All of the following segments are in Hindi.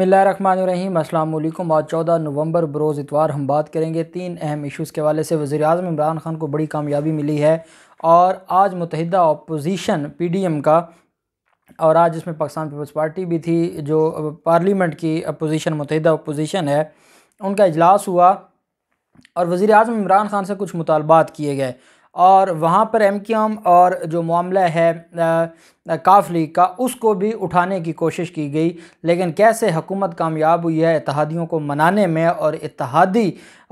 मिल्लाम अल्लाम आज चौदह नवंबर बरोज़ इतवार हम बात करेंगे तीन अहम इशूज़ के हवाले से वज़ी अजम इमरान खान को बड़ी कामयाबी मिली है और आज मुतहदा अपोजिशन पी डी एम का और आज इसमें पाकिस्तान पीपल्स पार्टी भी थी जो पार्लियामेंट की अपोजिशन मुतहदा अपोजिशन है उनका इजलास हुआ और वज़ी अजम इमरान खान से कुछ मुतालबात किए गए और वहाँ पर एम क्यू एम और जो मामला है काफ लीग का उसको भी उठाने की कोशिश की गई लेकिन कैसे हुकूमत कामयाब हुई है इतिहादियों को मनाने में और इतिहादी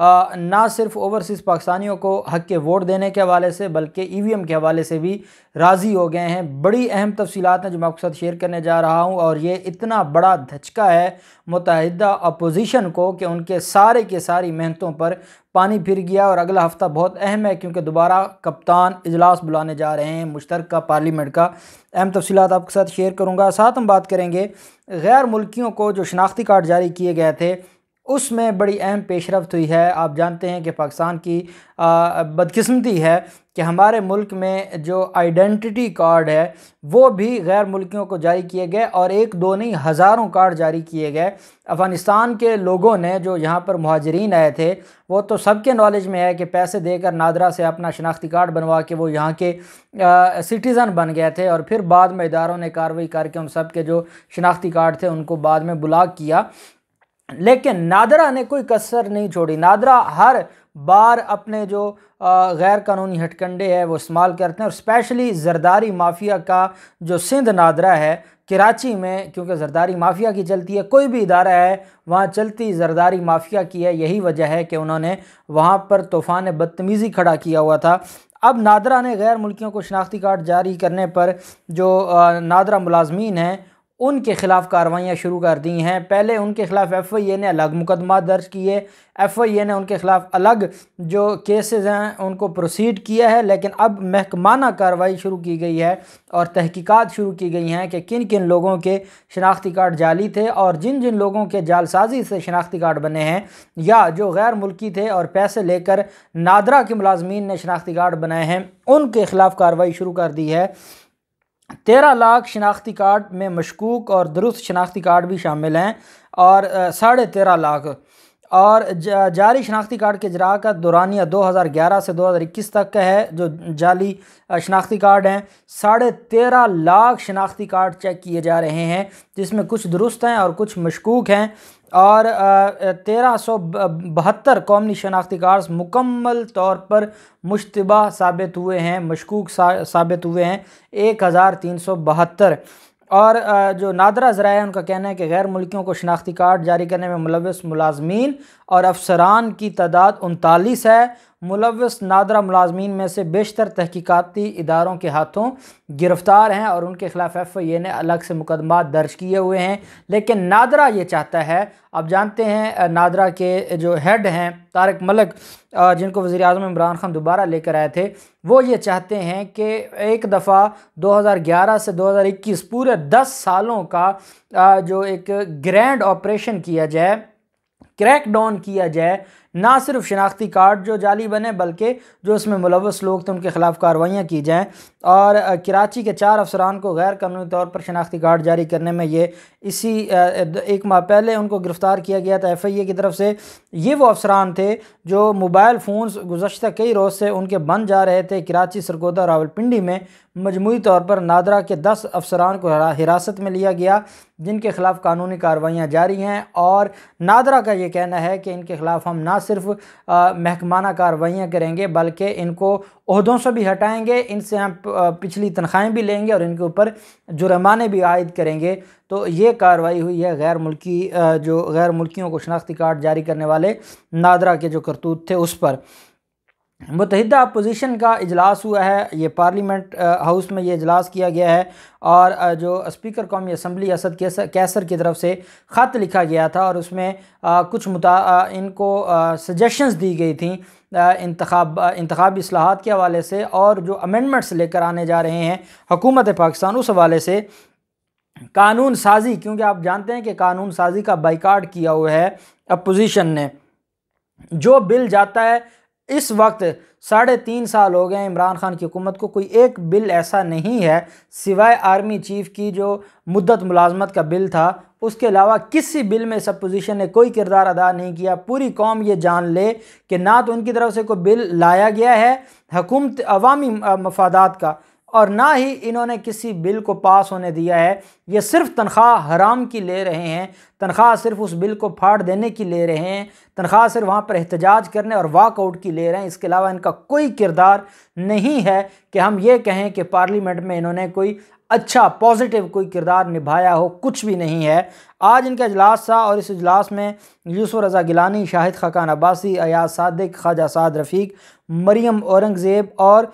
ना सिर्फ ओवरसीज़ पाकिस्तानियों को हक के वोट देने के हवाले से बल्कि ई वी एम के हवाले से भी राज़ी हो गए हैं बड़ी अहम तफसीत हैं जो मैं आपके साथ शेयर करने जा रहा हूँ और ये इतना बड़ा धचका है मुतहदा अपोजिशन को कि उनके सारे के सारी मेहनतों पर पानी फिर गया और अगला हफ़्ता बहुत अहम है क्योंकि दोबारा कप्तान इजलास बुलाने जा रहे हैं मुश्तर पार्लियामेंट का अहम तफसीत आपके साथ शेयर करूँगा साथ हम बात करेंगे गैर मुल्कियों को जो शनाख्ती कार्ड जारी किए गए थे उसमें बड़ी अहम पेशरफ हुई है आप जानते हैं कि पाकिस्तान की बदकिस्मती है कि हमारे मुल्क में जो आइडेंटिटी कार्ड है वो भी गैर मुल्कियों को जारी किए गए और एक दो नहीं हज़ारों कार्ड जारी किए गए अफ़गानिस्तान के लोगों ने जो यहाँ पर महाजरीन आए थे वो तो सबके नॉलेज में है कि पैसे देकर नादरा से अपना शनाख्ती कार्ड बनवा के वो यहाँ के सिटीज़न बन गए थे और फिर बाद में इदारों ने कार्रवाई करके उन सब के जो शनाख्ती कार्ड थे उनको बाद में ब्लाक किया लेकिन नादरा ने कोई कसर नहीं छोड़ी नादरा हर बार अपने जो गैर कानूनी हटकंडे है वो इस्तेमाल करते हैं और स्पेशली जरदारी माफिया का जो सिंध नादरा है कराची में क्योंकि जरदारी माफिया की चलती है कोई भी इदारा है वहाँ चलती जरदारी माफिया की है यही वजह है कि उन्होंने वहाँ पर तूफ़ान बदतमीज़ी खड़ा किया हुआ था अब नादरा ने गैर मुल्कियों को शनाख्ती कार्ड जारी करने पर जो नादरा मुलाजमीन हैं उनके ख़िलाफ़ कार्रवाइयाँ शुरू कर दी हैं पहले उनके ख़िलाफ़ एफ़ आई ए ने अलग मुकदमा दर्ज किए एफ़ आई ए ने उनके ख़िलाफ़ अलग जो केसेस हैं उनको प्रोसीड किया है लेकिन अब महकमाना कार्रवाई शुरू की गई है और तहकीकात शुरू की गई हैं कि किन किन लोगों के शनाख्ती कार्ड जाली थे और जिन जिन लोगों के जालसाजी से शनाख्ती कार्ड बने हैं या जो गैर मुल्की थे और पैसे लेकर नादरा के मुलाजमीन ने शनाख्ती कार्ड बनाए हैं उनके ख़िलाफ़ कार्रवाई शुरू कर दी है तेरह लाख शनाख्ती कार्ड में मशकूक और दुरुस्त शनाख्ती कार्ड भी शामिल हैं और साढ़े तेरह लाख और जाली शनाख्ती कार्ड के जरा का दौरानिया 2011 से 2021 तक का है जो जाली शनाख्ती कार्ड हैं साढ़े तेरह लाख शनाख्ती कार्ड चेक किए जा रहे हैं जिसमें कुछ दुरुस्त हैं और कुछ मशकूक हैं और तेरह सौ बहत्तर कौमी शनाख्ती कार्ड्स मुकम्मल तौर पर मुशतबा साबित हुए हैं मशकूक साबित हुए हैं एक हज़ार तीन सौ बहत्तर और जो नादरा ज़रा है उनका कहना है कि गैर मुल्कियों को शनाख्ती कार्ड जारी करने में मुलव मुलाजमीन और अफसरान की तादाद उनतालीस है मुलवस नादरा मुलाजमीन में से बेशतर तहकीकती इदारों के हाथों गिरफ़्तार हैं और उनके खिलाफ एफ आई ए ने अलग से मुकदमा दर्ज किए हुए हैं लेकिन नादरा ये चाहता है आप जानते हैं नादरा के जो हेड हैं तारक मलक जिनको वज़ी अजम इमरान खान दोबारा लेकर आए थे वो ये चाहते हैं कि एक दफ़ा 2011 से 2021 पूरे 10 सालों का जो एक ग्रैंड ऑपरेशन किया जाए क्रैक डाउन किया जाए ना सिर्फ शनाख्ती कार्ड जो जाली बने बल्कि जो इसमें मुलवस लोग थे उनके ख़िलाफ़ कार्रवाइयाँ की जाएँ और कराची के चार अफसरान को गैर कानूनी तौर पर शनाख्ती कार्ड जारी करने में ये इसी एक माह पहले उनको गिरफ़्तार किया गया था एफ आई ए की तरफ से ये वो अफसरान थे जो मोबाइल फ़ोन्स गुजशत कई रोज़ से उनके बंद जा रहे थे कराची सरगोदा रावलपिंडी में मजमू तौर पर नादरा के दस अफसरान को हिरासत में लिया गया जिनके ख़िलाफ़ कानूनी कार्रवाइयाँ जारी हैं और नादरा का ये कहना है कि इनके ख़िलाफ़ हम ना सिर्फ महकमाना कार्रवाइयाँ करेंगे बल्कि इनको अहदों से भी हटाएंगे इनसे हम पिछली तनख्वाहें भी लेंगे और इनके ऊपर जुर्माने भी आयद करेंगे तो ये कार्रवाई हुई है गैर मुल्की जो गैर मुल्कियों को शनाख्ती कार्ड जारी करने वाले नादरा के जो करतूत थे उस पर मुतहद अपोजिशन का अजलास हुआ है ये पार्लियामेंट हाउस में ये इजलास किया गया है और जो स्पीकर कौमी असम्बली असद कैसर कैसर की तरफ से ख़त लिखा गया था और उसमें कुछ मुता इनको सजेशंस दी गई थी इंतखब इंतखब असलाहत के हवाले से और जो अमेंडमेंट्स लेकर आने जा रहे हैं हुकूमत पाकिस्तान उस हवाले से कानून साजी क्योंकि आप जानते हैं कि कानून साजी का बाइकाट किया हुआ है अपोजिशन ने जो बिल जाता है इस वक्त साढ़े तीन साल हो गए इमरान खान की हुकूमत को कोई एक बिल ऐसा नहीं है सिवाय आर्मी चीफ़ की जो मुद्दत मुलाजमत का बिल था उसके अलावा किसी बिल में इस अपोजिशन ने कोई किरदार अदा नहीं किया पूरी कौम ये जान ले कि ना तो उनकी तरफ से कोई बिल लाया गया है हकूमत अवामी मफादात का और ना ही इन्होंने किसी बिल को पास होने दिया है ये सिर्फ तनख्वाह हराम की ले रहे हैं तनख्वाह सिर्फ उस बिल को फाड़ देने की ले रहे हैं तनख्वाह सिर्फ वहाँ पर एहतजाज करने और वाकआउट की ले रहे हैं इसके अलावा इनका कोई किरदार नहीं है कि हम ये कहें कि पार्लियामेंट में इन्होंने कोई अच्छा पॉजिटिव कोई किरदार निभाया हो कुछ भी नहीं है आज इनका अजलास था और इस अजलास में यूसफ रज़ा गिलानी शाहिद खकान अब्बासी अयाज सादिक ख्वाजा साद रफ़ीक मरियम औरंगज़ेब और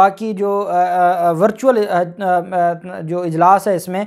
बाकी जो वर्चुअल जो इजलास है इसमें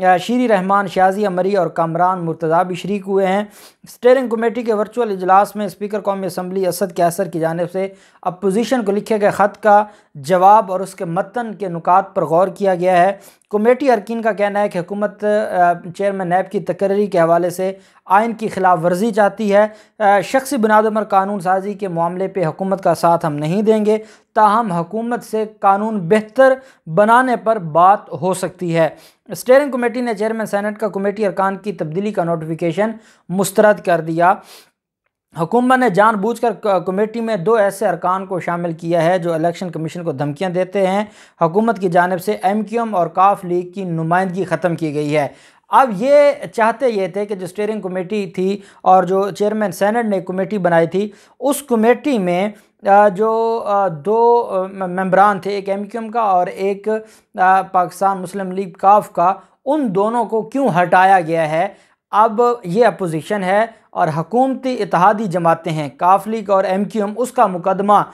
शीरी रहमान शाजी अमरी और कामरान मुर्तज़ा भी शरीक हुए हैं स्टेयरिंग कमेटी के वर्चुअल इजलास में स्पीकर कौमी असम्बली असद कैसर की जानब से अपोजिशन को लिखे गए ख़त का जवाब और उसके मतन के नुकात पर गौर किया गया है कमेटी अरकिन का कहना है कि हुकूमत चेयरमैन नैब की तकर्री के हवाले से आयन की खिलाफ वर्जी चाहती है शख्सी बुनियाद पर कानून साजी के मामले पर हुकूमत का साथ हम नहीं देंगे ताहम हकूमत से कानून बेहतर बनाने पर बात हो सकती है स्टेयरिंग कमेटी ने चेयरमैन सेनेट का कमेटी अरकान की तब्दीली का नोटिफिकेशन मुस्तरद कर दिया हुकूमत ने जानबूझकर कमेटी में दो ऐसे अरकान को शामिल किया है जो इलेक्शन कमीशन को धमकियां देते हैं हुकूमत की जानब से एम क्यू एम और काफ लीग की नुमाइंदगी ख़त्म की गई है अब ये चाहते ये थे कि जो स्टेयरिंग कमेटी थी और जो चेयरमैन सैनट ने कमेटी बनाई थी उस कमेटी में जो दो मेम्बरान थे एक एम क्यू एम का और एक पाकिस्तान मुस्लिम लीग काफ का उन दोनों को क्यों हटाया गया है अब ये अपोजिशन है और हकूमती इतिहादी जमातें हैं काफलिक और एम क्यू एम उसका मुकदमा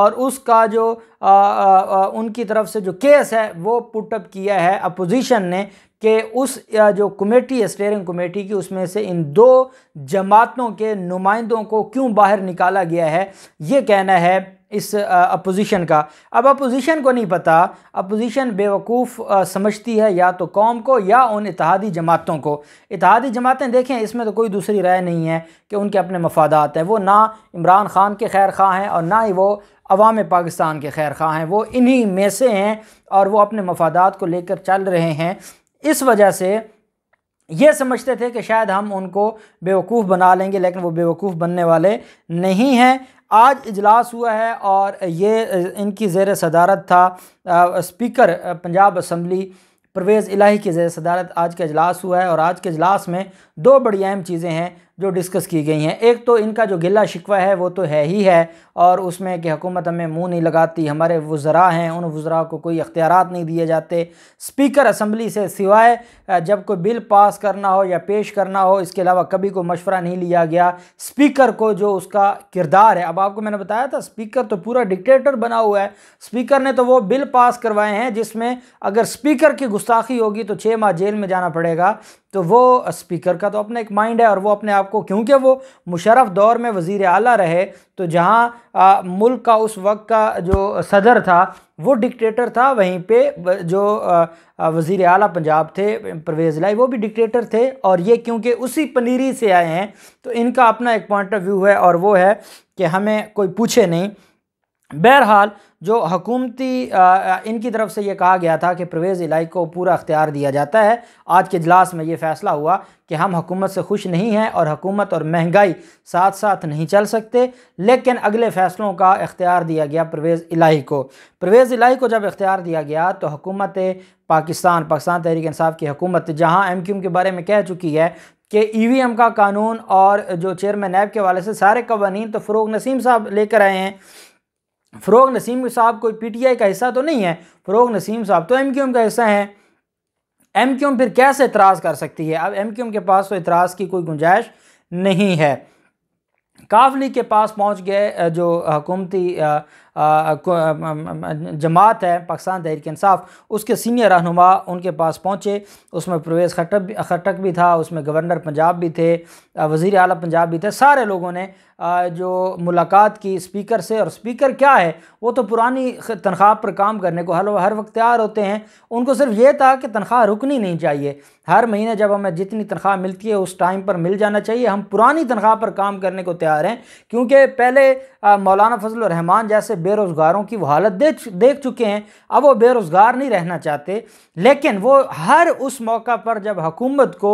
और उसका जो आ, आ, आ, उनकी तरफ से जो केस है वो पुटअप किया है अपोजिशन ने कि उस जो कमेटी है स्टेयरिंग कमेटी की उसमें से इन दो जमातों के नुमाइंदों को क्यों बाहर निकाला गया है ये कहना है इस अपोजिशन का अब अपोजिशन को नहीं पता अपोजिशन बेवकूफ़ समझती है या तो कौम को या उन इतिहादी जमातों को इतिहादी जमातें देखें इसमें तो कोई दूसरी राय नहीं है कि उनके अपने मफादात हैं वो ना इमरान ख़ान के खैर खां हैं और ना ही वो अवाम पाकिस्तान के खैर खां हैं वो इन्हीं में से हैं और वो अपने मफादात को लेकर चल रहे हैं इस वजह से ये समझते थे कि शायद हम उनको बेवकूफ़ बना लेंगे लेकिन वो बेवकूफ़ बनने वाले नहीं हैं आज इजलास हुआ है और ये इनकी जेर सदारत था आ, स्पीकर पंजाब असम्बली परवेज़ इलाही की जेर सदारत आज का इजलास हुआ है और आज के अजलास में दो बड़ी अहम चीज़ें हैं जो डिस्कस की गई हैं एक तो इनका जो गिला शिकवा है वो तो है ही है और उसमें कि हुकूमत हमें मुंह नहीं लगाती हमारे वज़रा हैं उन वज़रा को कोई अख्तियार नहीं दिए जाते स्पीकर असम्बली से सिवाय जब कोई बिल पास करना हो या पेश करना हो इसके अलावा कभी कोई मशवरा नहीं लिया गया स्पीकर को जो उसका किरदार है अब आपको मैंने बताया था स्पीकर तो पूरा डिक्टेटर बना हुआ है स्पीकर ने तो वो बिल पास करवाए हैं जिसमें अगर स्पीकर की गुस्ताखी होगी तो छः माह जेल में जाना पड़ेगा तो वो स्पीकर का तो अपना एक माइंड है और वो अपने आप आपको क्योंकि वो मुशरफ दौर में वज़ी अली रहे तो जहाँ मुल्क का उस वक्त का जो सदर था वो डिक्टेटर था वहीं पे जो वज़ी अली पंजाब थे परवेज़ लाई वो भी डिक्टेटर थे और ये क्योंकि उसी पनीरी से आए हैं तो इनका अपना एक पॉइंट ऑफ व्यू है और वो है कि हमें कोई पूछे नहीं बहरहाल जो हकूमती इनकी तरफ से ये कहा गया था कि परवेज़ इलाई को पूरा अख्तियार दिया जाता है आज के इजलास में ये फ़ैसला हुआ कि हम हकूमत से खुश नहीं हैं और हकूमत और महंगाई साथ साथ नहीं चल सकते लेकिन अगले फ़ैसलों का इख्तियार दिया गया परवेज़ इलाही को परवेज़ इलाही को जब इख्तियार दिया गया तो हुकूमत पाकिस्तान पाकिस्तान तहरीक इंसाफ की हकूमत जहाँ एम क्यू एम के बारे में कह चुकी है कि ई वी एम का कानून और जो चेयरमैन नैब के वाले से सारे कवानीन तो फ़रूग नसीम साहब लेकर आए हैं फ़रोग नसीम साहब कोई पीटीआई का हिस्सा तो नहीं है फ़रोग नसीम साहब तो एम का हिस्सा है एम क्यू एम फिर कैसे इतराज़ कर सकती है अब एम क्यू एम के पास तो इतराज़ की कोई गुंजाइश नहीं है काफ लीग के पास पहुंच गए जो हकूमती जमात है पाकिस्तान तहरीक इंसाफ उसके सीनियर रहनुमा उनके पास पहुँचे उसमें प्रवेश खटक खटक भी था उसमें गवर्नर पंजाब भी थे वज़ी अली पंजाब भी थे सारे लोगों ने जो मुलाकात की स्पीकर से और स्पीकर क्या है वो तो पुरानी तनख्वाह पर काम करने को हर हर वक्त तैयार होते हैं उनको सिर्फ ये था कि तनख्वाह रुकनी नहीं चाहिए हर महीने जब हमें जितनी तनख्वाह मिलती है उस टाइम पर मिल जाना चाहिए हम पुरानी तनख्वाह पर काम करने को तैयार हैं क्योंकि पहले मौलाना फजल रहमान जैसे बेरोज़गारों की वो हालत देख देख चुके हैं अब वो बेरोज़गार नहीं रहना चाहते लेकिन वो हर उस मौका पर जब हुकूमत को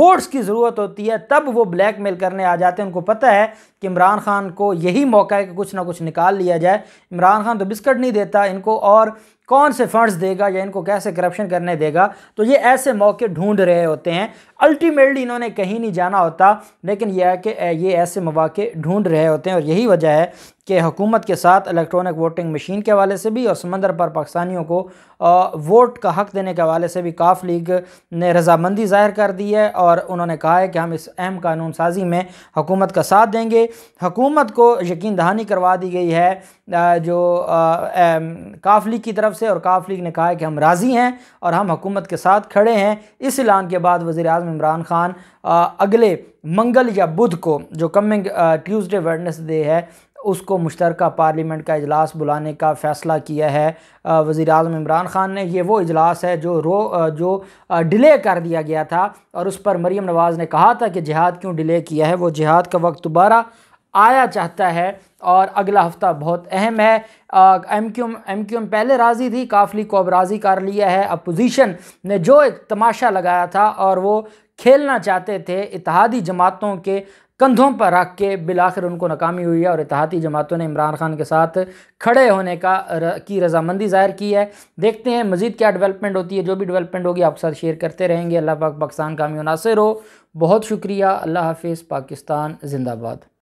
वोट्स की ज़रूरत होती है तब वो ब्लैक मेल करने आ जाते हैं उनको पता है कि इमरान खान को यही मौका है कि कुछ ना कुछ निकाल लिया जाए इमरान खान तो बिस्कट नहीं देता इनको और कौन से फंड्स देगा या इनको कैसे करप्शन करने देगा तो ये ऐसे मौके ढूंढ रहे होते हैं अल्टीमेटली इन्होंने कहीं नहीं जाना होता लेकिन यह है कि ये ऐसे मौके ढूंढ रहे होते हैं और यही वजह है कि हुकूमत के साथ इलेक्ट्रॉनिक वोटिंग मशीन के हवाले से भी और समंदर पर पाकिस्तानियों को वोट का हक देने के हवाले से भी काफ लीग ने रजामंदी ज़ाहिर कर दी है और उन्होंने कहा है कि हम इस अहम कानून साजी में हुकूमत का साथ देंगे हुकूमत को यकीन दहानी करवा दी गई है जो काफ लीग की तरफ से और काफ लीग ने कहा है कि हम राज़ी हैं और हम हकूमत के साथ खड़े हैं इस ऐलान के बाद वज़ी अजम इमरान खान अगले मंगल या बुध को जो कमिंग ट्यूसडे वेडनेसडे है उसको मुश्तर पार्लियामेंट का अजलास बुलाने का फ़ैसला किया है वज़ी अजम इमरान ख़ान ने ये वो इजलास है जो रो जो डिले कर दिया गया था और उस पर मरीम नवाज़ ने कहा था कि जिहाद क्यों डिले किया है वो जिहाद का वक्त दोबारा आया चाहता है और अगला हफ़्ता बहुत अहम है M Q M Q M पहले राज़ी थी काफली को अब राज़ी कर लिया है अपोजिशन ने जो एक तमाशा लगाया था और वो खेलना चाहते थे इतिहादी जमातों के कंधों पर रख के बिलाखिर उनको नाकामी हुई है और इतिहादी जमातों ने इमरान खान के साथ खड़े होने का र, की रजामंदी जाहिर की है देखते हैं मज़ीद क्या डेवलपमेंट होती है जो भी डेवलपमेंट होगी आपके साथ शेयर करते रहेंगे अल्लाह पाक पाकिस्तान का मुनासर हो बहुत शुक्रिया अल्लाह हाफिज़ पाकिस्तान जिंदाबाद